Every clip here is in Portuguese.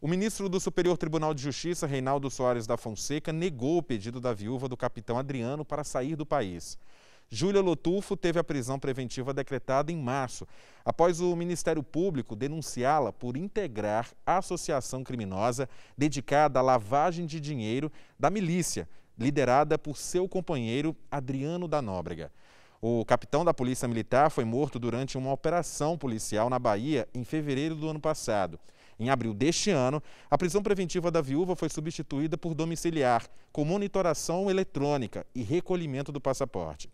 O ministro do Superior Tribunal de Justiça, Reinaldo Soares da Fonseca, negou o pedido da viúva do capitão Adriano para sair do país. Júlia Lotufo teve a prisão preventiva decretada em março, após o Ministério Público denunciá-la por integrar a associação criminosa dedicada à lavagem de dinheiro da milícia, liderada por seu companheiro Adriano da Nóbrega. O capitão da Polícia Militar foi morto durante uma operação policial na Bahia em fevereiro do ano passado. Em abril deste ano, a prisão preventiva da viúva foi substituída por domiciliar, com monitoração eletrônica e recolhimento do passaporte.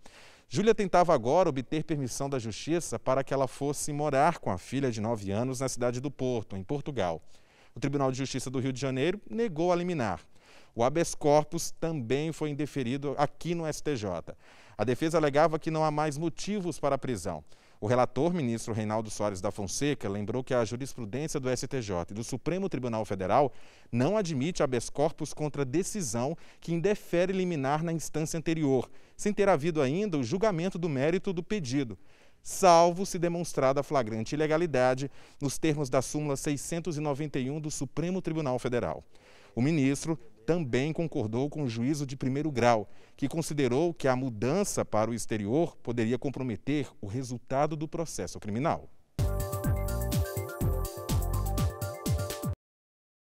Júlia tentava agora obter permissão da justiça para que ela fosse morar com a filha de 9 anos na cidade do Porto, em Portugal. O Tribunal de Justiça do Rio de Janeiro negou a liminar. O habeas corpus também foi indeferido aqui no STJ. A defesa alegava que não há mais motivos para a prisão. O relator, ministro Reinaldo Soares da Fonseca, lembrou que a jurisprudência do STJ e do Supremo Tribunal Federal não admite habeas corpus contra decisão que indefere liminar na instância anterior, sem ter havido ainda o julgamento do mérito do pedido, salvo se demonstrada flagrante ilegalidade nos termos da súmula 691 do Supremo Tribunal Federal. O ministro também concordou com o juízo de primeiro grau, que considerou que a mudança para o exterior poderia comprometer o resultado do processo criminal.